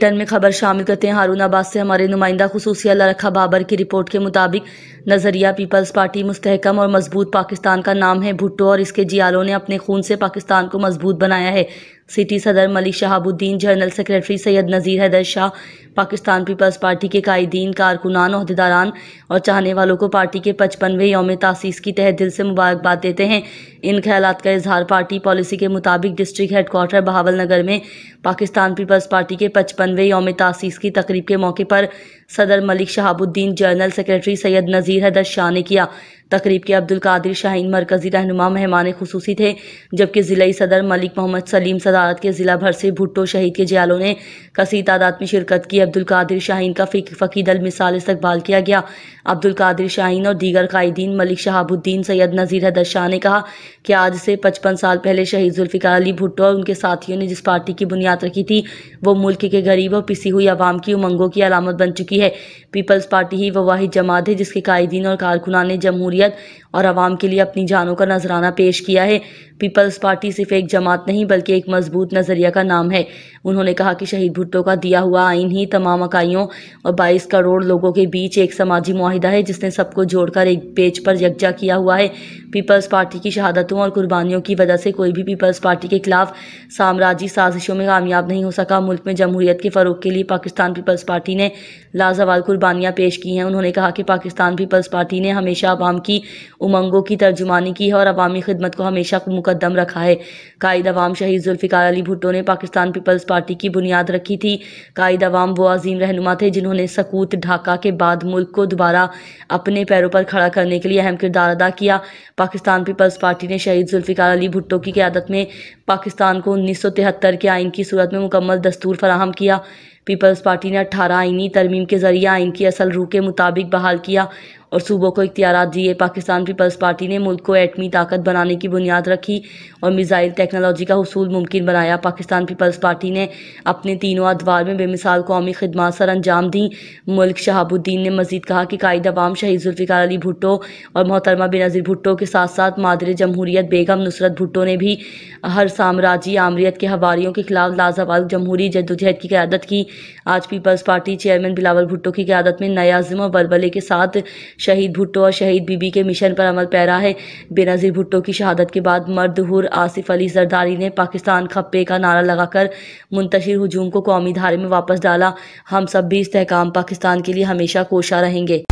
bulletin में खबर शामिल करते हैं हारून आबाद से हमारे नुमाइंदा खसूसिया लरखा बाबर की रिपोर्ट के मुताबिक नज़रिया पीपल्स पार्टी मुस्तहकम और मजबूत पाकिस्तान का नाम है भुट्टो और इसके जियालों ने अपने खून से पाकिस्तान को मजबूत बनाया है सिटी सदर Malik Shahabuddin general secretary Syed Nazir Haider Shah Pakistan Peoples Party के कायदीन कारकुनान अहदेदारान और चाहने वालों को पार्टी के पचपनवें योम तासीस की तह दिल से मुबारकबाद देते हैं इन ख्याल का इजहार पार्टी पॉलिसी के मुताबिक डिस्ट्रिक्ट हेडकोार्टर बहावल नगर में पाकिस्तान पीपल्स पार्टी के पचपनवें योम तासीस की तकरीब के मौके पर सदर मलिक शहाबुद्दीन जनरल सेक्रेटरी सैयद नज़ीर हैदर शाह ने किया तकरीब के अब्दुल कादिर शाहीन मरकजी रहनुमा मेहमान खसूसी थे जबकि ज़िले सदर मलिक मोहम्मद सलीम सदारत के ज़िला भर से भुट्टो शहीद के जयालों ने कसी तादाद में शिरकत की अब्दुल कादिर शाहीन का फ़कीद मिसाल इस्तबाल किया गया अब्दुल कादिर शाहीन और दीगर कायदीन मलिक शहाबुद्दीन सैयद नज़ीर हैदर शाह ने कहा कि आज से पचपन साल पहले शहीद जुल्फ़िकार अली भुट्टो और उनके साथियों ने जिस पार्टी की बुनियाद रखी थी वो मुल्क के गरीब और पिसी हुई आवाम की उमंगों की अलामत बन चुकी है पीपल्स पार्टी ही वाहिद जमात है जिसके कायदीन और कारकुनान ने जमहूरियत और आवाम के लिए अपनी जानों का नजराना पेश किया है पीपल्स पार्टी सिर्फ एक जमात नहीं बल्कि एक मजबूत नजरिया का नाम है उन्होंने कहा कि शहीद भुट्टो का दिया हुआ आइन ही तमाम इकाइयों और बाईस करोड़ लोगों के बीच एक समाजी माहिदा है जिसने सबको जोड़कर एक पेज पर यकजा किया हुआ है पीपल्स पार्टी की शहादतों और कुर्बानियों की वजह से कोई भी पीपल्स पार्टी के खिलाफ साम्राज्य साजिशों में कामयाब नहीं हो सका मुल्क में जमहूरियत के फरोग के लिए पाकिस्तान पीपल्स पार्टी ने लाजवाल कुर्बानियाँ पेश की हैं उन्होंने कहा कि पाकिस्तान पीपल्स पार्टी ने हमेशा अवाम की उमंगों की तर्जुमानी की है और अवामी खिदमत को हमेशा मुकदम रखा है कायद अवाम शहीद जुल्फ़िकार अली भुट्टो ने पाकिस्तान पीपल्स पार्टी की बुनियाद रखी थी कायद अवाम वो अजीम रहनुमा थे जिन्होंने सकूत ढाका के बाद मुल्क को दोबारा अपने पैरों पर खड़ा करने के लिए अहम किरदार अदा किया पाकिस्तान पीपल्स पार्टी ने शहीद जुल्फ़िकार अली भुट्टो की क्यादत में पाकिस्तान को उन्नीस सौ तिहत्तर के आइन की सूरत में मुकम्मल दस्तूर फराहम किया पीपल्स पार्टी ने अठारह आइनी तरमीम के जरिए आइन की असल रूह के मुताबिक बहाल किया और सूबों को इख्तियार दिए पाकिस्तान पीपल्स पार्टी ने मुल्क को एटमी ताकत बनाने की बुनियाद रखी और मिज़ाइल टेक्नोलॉजी का हसूल मुमकिन बनाया पाकिस्तान पीपल्स पार्टी ने अपने तीनों अदवार में बेमिसाल कौमी खदमा सर अंजाम दी मुल्क शहाबुद्दीन ने मजीद कहा कि कायद अवाम शहीद जुल्फ़िकार अली भुट्टो और मोहतरमा बेनज़ीर भुट्टो के साथ साथ मादर जमहूरियत बेगम नुसरत भुट्टो ने भी हर साम्राज्य आमरीत के हवारीयों के खिलाफ लाजवाल जमहूरी जदोजहद की क्यादत की आज Peoples Party chairman Bilawal Bhutto की क्यादत में नयाजम और बलबले के साथ शहीद भुट्टो और शहीद बीबी के मिशन पर अमल पैरा है बेनज़ीर भुट्टो की शहादत के बाद मर्द हुर आसिफ अली जरदारी ने पाकिस्तान खप्पे का नारा लगाकर मुंतशिर हजूम को कौमी धारे में वापस डाला हम सब भी इस्तेकाम पाकिस्तान के लिए हमेशा कोशा रहेंगे